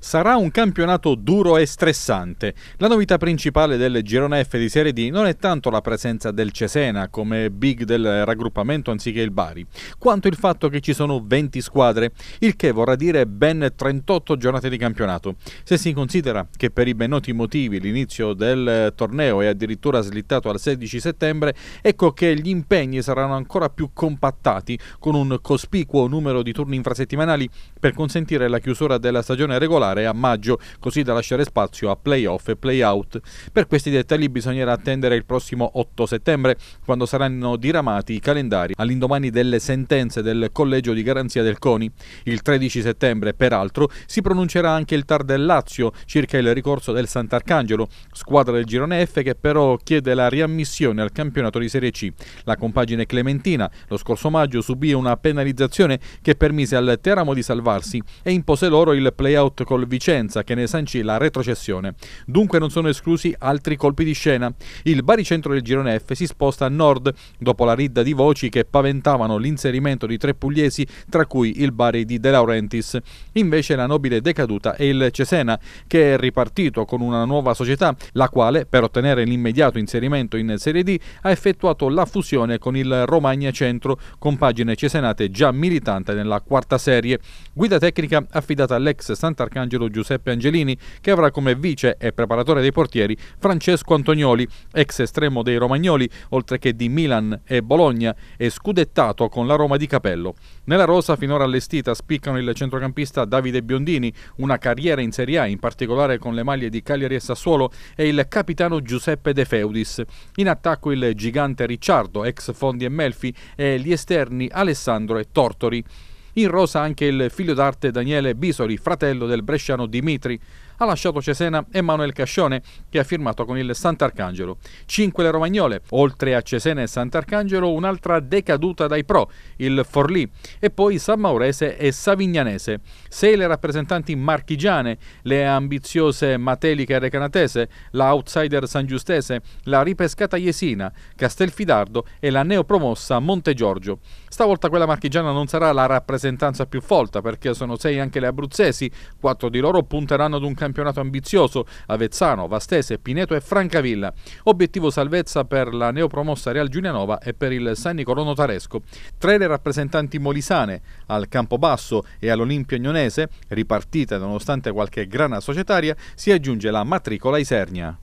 Sarà un campionato duro e stressante. La novità principale del girone F di Serie D non è tanto la presenza del Cesena come big del raggruppamento anziché il Bari, quanto il fatto che ci sono 20 squadre, il che vorrà dire ben 38 giornate di campionato. Se si considera che per i ben noti motivi l'inizio del torneo è addirittura slittato al 16 settembre, ecco che gli impegni saranno ancora più compattati con un cospicuo numero di turni infrasettimanali per consentire la chiusura della stagione regolare regolare a maggio, così da lasciare spazio a playoff e playout. Per questi dettagli bisognerà attendere il prossimo 8 settembre, quando saranno diramati i calendari all'indomani delle sentenze del Collegio di Garanzia del CONI. Il 13 settembre, peraltro, si pronuncerà anche il TAR del Lazio circa il ricorso del Sant'Arcangelo, squadra del girone F che però chiede la riammissione al campionato di Serie C. La compagine clementina lo scorso maggio subì una penalizzazione che permise al Teramo di salvarsi e impose loro il playout con col Vicenza che ne sancì la retrocessione. Dunque non sono esclusi altri colpi di scena. Il baricentro del girone F si sposta a nord dopo la ridda di voci che paventavano l'inserimento di tre pugliesi tra cui il Bari di De Laurentiis. Invece la nobile decaduta è il Cesena che è ripartito con una nuova società la quale per ottenere l'immediato inserimento in Serie D ha effettuato la fusione con il Romagna Centro con pagine cesenate già militante nella quarta serie. Guida tecnica affidata all'ex Sant'Arcangelo Angelo Giuseppe Angelini, che avrà come vice e preparatore dei portieri Francesco Antonioli, ex estremo dei Romagnoli, oltre che di Milan e Bologna, e scudettato con la Roma di Capello. Nella rosa finora allestita spiccano il centrocampista Davide Biondini, una carriera in Serie A, in particolare con le maglie di Cagliari e Sassuolo, e il capitano Giuseppe De Feudis. In attacco il gigante Ricciardo, ex Fondi e Melfi, e gli esterni Alessandro e Tortori. In rosa anche il figlio d'arte Daniele Bisoli, fratello del bresciano Dimitri, ha lasciato Cesena Emanuele Cascione, che ha firmato con il Sant'Arcangelo. 5 le romagnole, oltre a Cesena e Sant'Arcangelo un'altra decaduta dai pro, il Forlì, e poi San Maurese e Savignanese. 6 le rappresentanti marchigiane, le ambiziose Matelica e Recanatese, la outsider Giustese, la ripescata Jesina, Castelfidardo e la neopromossa Monte Giorgio. Stavolta quella marchigiana non sarà la rappresentanza più folta perché sono 6 anche le abruzzesi, 4 di loro punteranno ad un campionato campionato ambizioso Avezzano, Vastese, Pineto e Francavilla. Obiettivo salvezza per la neopromossa Real Giulianova e per il San Nicolò Notaresco. Tra le rappresentanti molisane al Campobasso e all'Olimpio Agnonese, ripartite nonostante qualche grana societaria, si aggiunge la matricola Isernia.